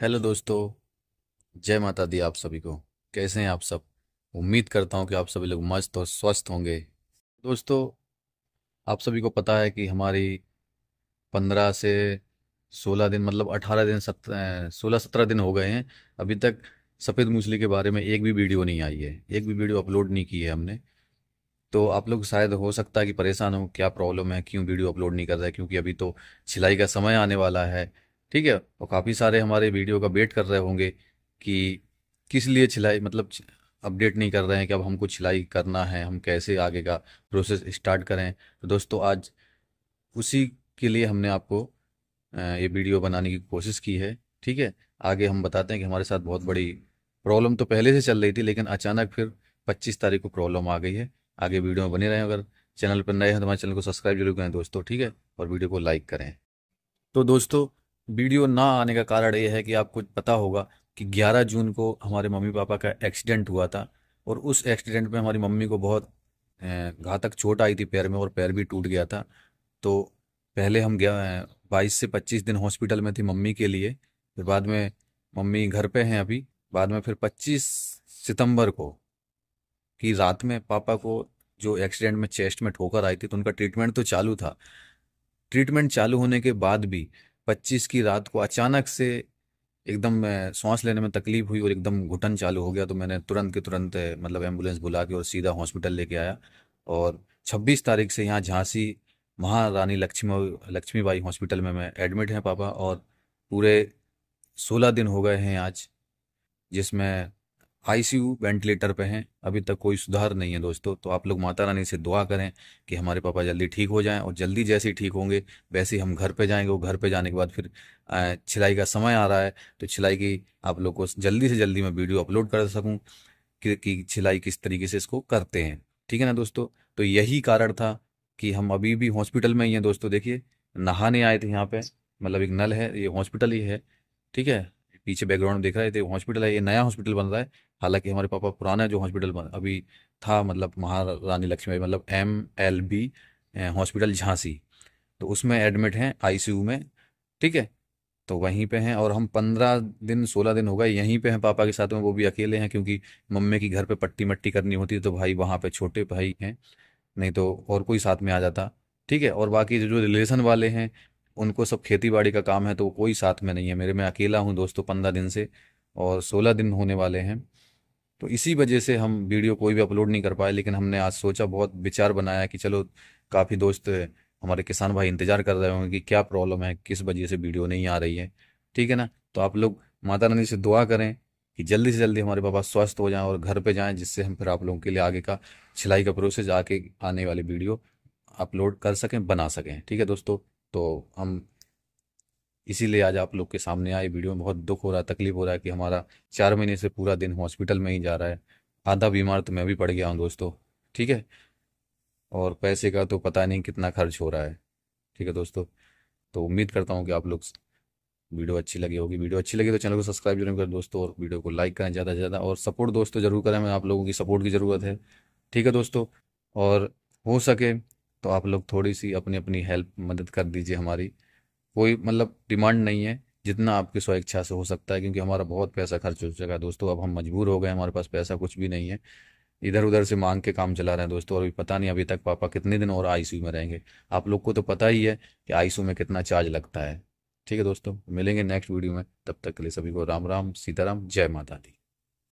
hello दोस्तों जय माता दी आप सभी को कैसे हैं आप सब उम्मीद करता हूं कि आप सभी लोग मस्त और स्वस्थ होंगे दोस्तों आप सभी को पता है कि हमारी पंद्रह से सोलह दिन मतलब अठारह दिन सत सोलह सत्रह दिन हो गए हैं अभी तक सफ़ेद मूसली के बारे में एक भी वीडियो नहीं आई है एक भी वीडियो अपलोड नहीं की है हमने तो आप लोग शायद हो सकता है कि परेशान हो क्या प्रॉब्लम है क्यों वीडियो अपलोड नहीं कर रहा है क्योंकि अभी तो सिलाई का समय आने वाला है ठीक है और काफ़ी सारे हमारे वीडियो का वेट कर रहे होंगे कि किस लिए छिलाई मतलब अपडेट नहीं कर रहे हैं कि अब हमको छिलाई करना है हम कैसे आगे का प्रोसेस स्टार्ट करें तो दोस्तों आज उसी के लिए हमने आपको ये वीडियो बनाने की कोशिश की है ठीक है आगे हम बताते हैं कि हमारे साथ बहुत बड़ी प्रॉब्लम तो पहले से चल रही थी लेकिन अचानक फिर 25 तारीख को प्रॉब्लम आ गई है आगे वीडियो में बने रहें अगर चैनल पर नए हैं तो हमारे चैनल को सब्सक्राइब जरूर करें दोस्तों ठीक है और वीडियो को लाइक करें तो दोस्तों वीडियो ना आने का कारण ये है कि आपको पता होगा कि 11 जून को हमारे मम्मी पापा का एक्सीडेंट हुआ था और उस एक्सीडेंट में हमारी मम्मी को बहुत घातक चोट आई थी पैर में और पैर भी टूट गया था तो पहले हम गया बाईस से पच्चीस दिन हॉस्पिटल में थी मम्मी के लिए फिर बाद में मम्मी घर पे हैं अभी बाद में फिर पच्चीस सितंबर को की रात में पापा को जो एक्सीडेंट में चेस्ट में ठोकर आई थी तो उनका ट्रीटमेंट तो चालू था ट्रीटमेंट चालू होने के बाद भी पच्चीस की रात को अचानक से एकदम सांस लेने में तकलीफ हुई और एकदम घुटन चालू हो गया तो मैंने तुरंत के तुरंत मतलब एम्बुलेंस बुला के और सीधा हॉस्पिटल लेके आया और 26 तारीख से यहाँ झांसी महारानी लक्ष्मी लक्ष्मीबाई हॉस्पिटल में मैं एडमिट हैं पापा और पूरे सोलह दिन हो गए हैं आज जिसमें आईसीयू वेंटिलेटर पे हैं अभी तक कोई सुधार नहीं है दोस्तों तो आप लोग माता रानी से दुआ करें कि हमारे पापा जल्दी ठीक हो जाएं और जल्दी जैसे ही ठीक होंगे वैसे ही हम घर पे जाएंगे और घर पे जाने के बाद फिर छिलाई का समय आ रहा है तो छिलाई की आप लोग को जल्दी से जल्दी मैं वीडियो अपलोड कर सकूँ कि, छिलाई किस तरीके से इसको करते हैं ठीक है ना दोस्तों तो यही कारण था कि हम अभी भी हॉस्पिटल में ही हैं दोस्तों देखिए नहाने आए थे यहाँ पर मतलब एक नल है ये हॉस्पिटल ही है ठीक है पीछे बैकग्राउंड देख रहे थे हॉस्पिटल है ये नया हॉस्पिटल बन रहा है हालांकि हमारे पापा पुराना जो हॉस्पिटल अभी था मतलब महारानी लक्ष्मीबाई मतलब M L B hospital Jhansi तो उसमें एडमिट हैं आईसीयू में ठीक है तो वहीं पे हैं और हम पंद्रह दिन सोलह दिन हो गए यहीं पे हैं पापा के साथ में वो भी अकेले हैं क्योंकि मम्मी की घर पे पट्टी मट्टी करनी होती है तो भाई वहाँ पे छोटे भाई हैं नहीं तो और कोई साथ में आ जाता ठीक है और बाकी जो रिलेशन वाले हैं उनको सब खेती बाड़ी का काम है तो वो कोई साथ में नहीं है मेरे मैं अकेला हूँ दोस्तों पंद्रह दिन से और सोलह दिन होने वाले हैं तो इसी वजह से हम वीडियो कोई भी अपलोड नहीं कर पाए लेकिन हमने आज सोचा बहुत विचार बनाया कि चलो काफ़ी दोस्त हमारे किसान भाई इंतजार कर रहे होंगे कि क्या प्रॉब्लम है किस वजह से वीडियो नहीं आ रही है ठीक है ना तो आप लोग माता रानी से दुआ करें कि जल्दी से जल्दी हमारे पापा स्वस्थ हो जाएं और घर पे जाएं जिससे हम फिर आप लोगों के लिए आगे का छिलाई का प्रोसेस आके आने वाले वीडियो अपलोड कर सकें बना सकें ठीक है दोस्तों तो हम इसीलिए आज आप लोग के सामने आए वीडियो में बहुत दुख हो रहा है तकलीफ हो रहा है कि हमारा चार महीने से पूरा दिन हॉस्पिटल में ही जा रहा है आधा बीमार तो मैं भी पड़ गया हूँ दोस्तों ठीक है और पैसे का तो पता नहीं कितना खर्च हो रहा है ठीक है दोस्तों तो उम्मीद करता हूँ कि आप लोग वीडियो अच्छी लगी होगी वीडियो अच्छी लगी तो चैनल को सब्सक्राइब जरूर करें दोस्तों और वीडियो को लाइक करें ज़्यादा से ज़्यादा और सपोर्ट दोस्तों जरूर करें मैं आप लोगों की सपोर्ट की ज़रूरत है ठीक है दोस्तों और हो सके तो आप लोग थोड़ी सी अपनी अपनी हेल्प मदद कर दीजिए हमारी कोई मतलब डिमांड नहीं है जितना आपकी स्वेच्छा से हो सकता है क्योंकि हमारा बहुत पैसा खर्च हो चुका है दोस्तों अब हम मजबूर हो गए हमारे पास पैसा कुछ भी नहीं है इधर उधर से मांग के काम चला रहे हैं दोस्तों और अभी पता नहीं अभी तक पापा कितने दिन और आई में रहेंगे आप लोग को तो पता ही है कि आई में कितना चार्ज लगता है ठीक है दोस्तों मिलेंगे नेक्स्ट वीडियो में तब तक के लिए सभी को राम राम सीताराम जय माता दी